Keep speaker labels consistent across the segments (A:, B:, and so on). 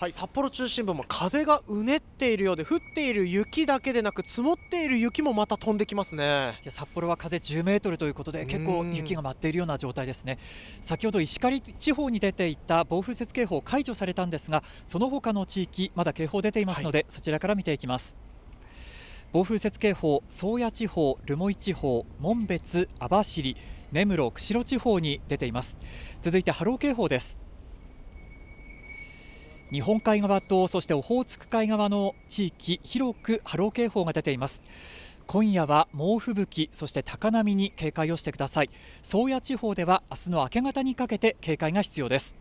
A: はい、札幌中心部も風がうねっているようで降っている雪だけでなく積もっ
B: ている雪もまた飛んできますねいや札幌は風10メートルということで結構雪が舞っているような状態ですね先ほど石狩地方に出ていた暴風雪警報解除されたんですがその他の地域まだ警報出ていますので、はい、そちらから見ていきます暴風雪警報、宗谷地方、留萌地方、紋別、網走、根室、釧路地方に出ています続いて波浪警報です日本海側とそしてオホーツク海側の地域広く波浪警報が出ています今夜は猛吹雪そして高波に警戒をしてください宗谷地方では明日の明け方にかけて警戒が必要です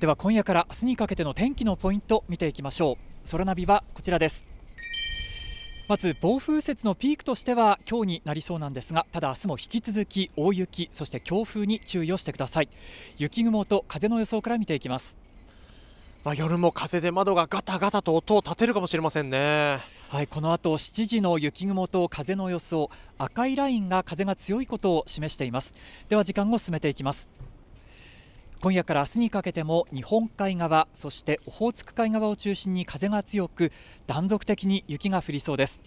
B: では今夜から明日にかけての天気のポイント見ていきましょう空ナビはこちらですまず暴風雪のピークとしては今日になりそうなんですがただ明日も引き続き大雪そして強風に注意をしてください雪雲と風の予想から見ていきますまあ、夜も風で窓がガタガタと音を立てるかもしれませんね。はい、この後7時の雪雲と風の予想、赤いラインが風が強いことを示しています。では時間を進めていきます。今夜から明日にかけても日本海側そしてオホーツク海側を中心に風が強く断続的に雪が降りそうです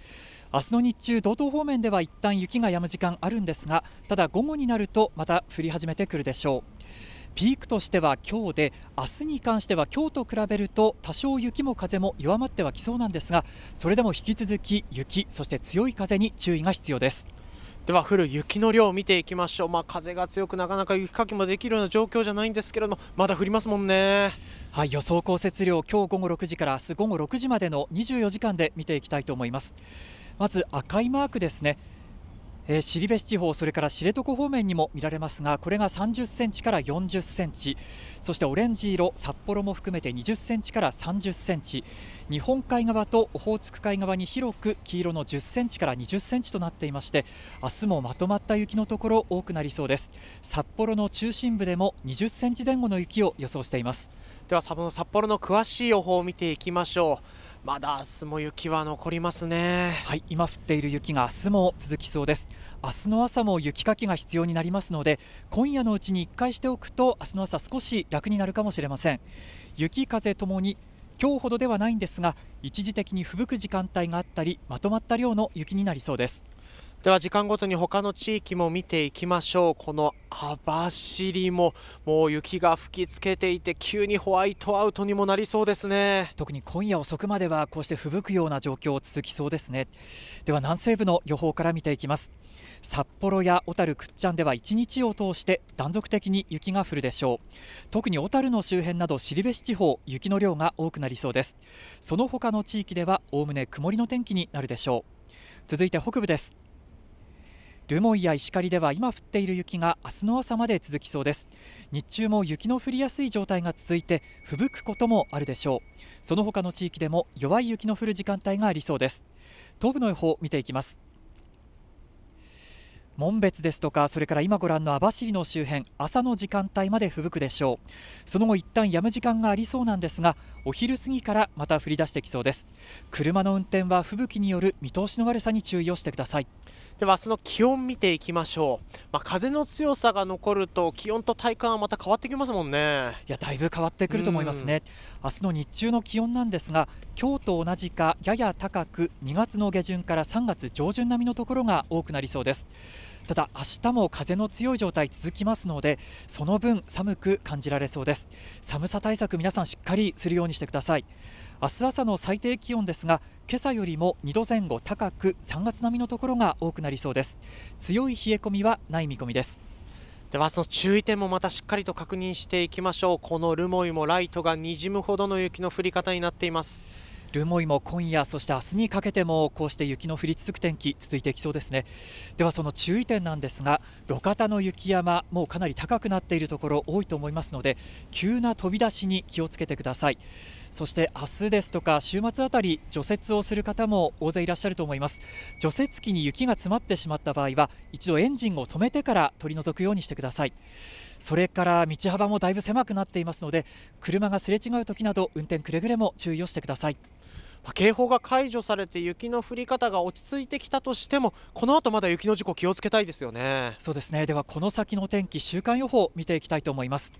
B: 明日の日中道東方面では一旦雪が止む時間あるんですがただ午後になるとまた降り始めてくるでしょうピークとしては今日で明日に関しては今日と比べると多少雪も風も弱まってはきそうなんですがそれでも引き続き雪そして強い風に注意が必要ですでは降る雪の量を見ていきましょう、まあ、風が強くなかなか雪かきもできるような状況じゃないんですけれどもまだ降りますもんねはい予想降雪量今日午後6時から明日午後6時までの24時間で見ていきたいと思いますまず赤いマークですねえー、尻別地方、それから知床方面にも見られますが、これが30センチから40センチ、そしてオレンジ色、札幌も含めて20センチから30センチ、日本海側とオホーツク海側に広く黄色の10センチから20センチとなっていまして、明日もまとまった雪のところ多くなりそうです。札幌の中心部でも20センチ前後の雪を予想しています。では、札
A: 幌の詳しい予報を見ていきましょう。まだ明日も雪は残りますね
B: はい今降っている雪が明日も続きそうです明日の朝も雪かきが必要になりますので今夜のうちに1回しておくと明日の朝少し楽になるかもしれません雪風ともに今日ほどではないんですが一時的に吹雪く時間帯があったりまとまった量の雪になりそうですでは時間ごとに他の地域も見ていきましょうこの
A: 網走ももう雪が吹きつけていて急にホワイトアウトに
B: もなりそうですね特に今夜遅くまではこうして吹雪くような状況続きそうですねでは南西部の予報から見ていきます札幌や小樽くっちゃんでは1日を通して断続的に雪が降るでしょう特に小樽の周辺など尻部市地方雪の量が多くなりそうですその他の地域ではおおむね曇りの天気になるでしょう続いて北部です留萌や石狩では今降っている雪が明日の朝まで続きそうです日中も雪の降りやすい状態が続いて吹雪くこともあるでしょうその他の地域でも弱い雪の降る時間帯がありそうです東部の予報見ていきます門別ですとかそれから今ご覧の網走の周辺朝の時間帯まで吹雪くでしょうその後一旦止む時間がありそうなんですがお昼過ぎからまた降り出してきそうです車の運転は吹雪による見通しの悪さに注意をしてくださいでは明日の気温見ていきましょう、まあ、風の強
A: さが残ると気温と体感はまた変わってきますもんねいやだいぶ変
B: わってくると思いますね、うん、明日の日中の気温なんですが今日と同じかやや高く2月の下旬から3月上旬並みのところが多くなりそうですただ明日も風の強い状態続きますのでその分寒く感じられそうです寒さ対策皆さんしっかりするようにしてください明日朝の最低気温ですが今朝よりも2度前後高く3月並みのところが多くなりそうです強い冷え込みはない見込みです
A: ではその注意点もまたしっかりと確認していきましょうこの留萌もライトがにじむ
B: ほどの雪の降り方になっています留萌も今夜そして明日にかけてもこうして雪の降り続く天気続いていきそうですねではその注意点なんですが路肩の雪山もうかなり高くなっているところ多いと思いますので急な飛び出しに気をつけてくださいそして明日ですとか週末あたり除雪をする方も大勢いらっしゃると思います除雪機に雪が詰まってしまった場合は一度エンジンを止めてから取り除くようにしてくださいそれから道幅もだいぶ狭くなっていますので車がすれ違う時など運転くれぐれも注意をしてください警報が解除されて雪の降り方が落ち着いてきたとしてもこの後まだ雪の事故気をつけたいですよねそうですねではこの先の天気週間予報見ていきたいと思います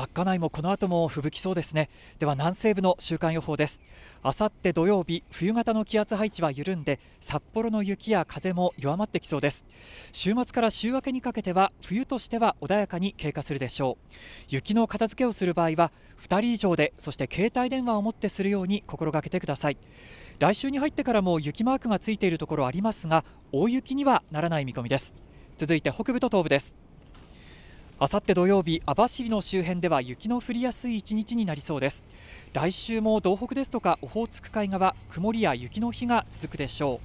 B: 稚内もこの後も吹雪そうですねでは南西部の週間予報です明後日土曜日冬型の気圧配置は緩んで札幌の雪や風も弱まってきそうです週末から週明けにかけては冬としては穏やかに経過するでしょう雪の片付けをする場合は2人以上でそして携帯電話を持ってするように心がけてください来週に入ってからも雪マークがついているところありますが大雪にはならない見込みです続いて北部と東部ですあさって土曜日、網走の周辺では雪の降りやすい一日になりそうです。来週も東北ですとかオホーツク海側、曇りや雪の日が続くでしょ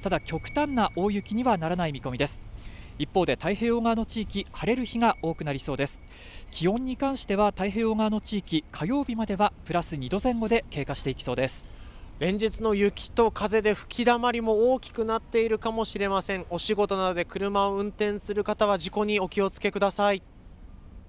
B: う。ただ極端な大雪にはならない見込みです。一方で太平洋側の地域、晴れる日が多くなりそうです。気温に関しては太平洋側の地域、火曜日まではプラス2度前後で経過していきそうです。連日の雪と
A: 風で吹きだまりも大きくなっているかもしれませんお仕事などで車を運転する方は事故にお気をつけください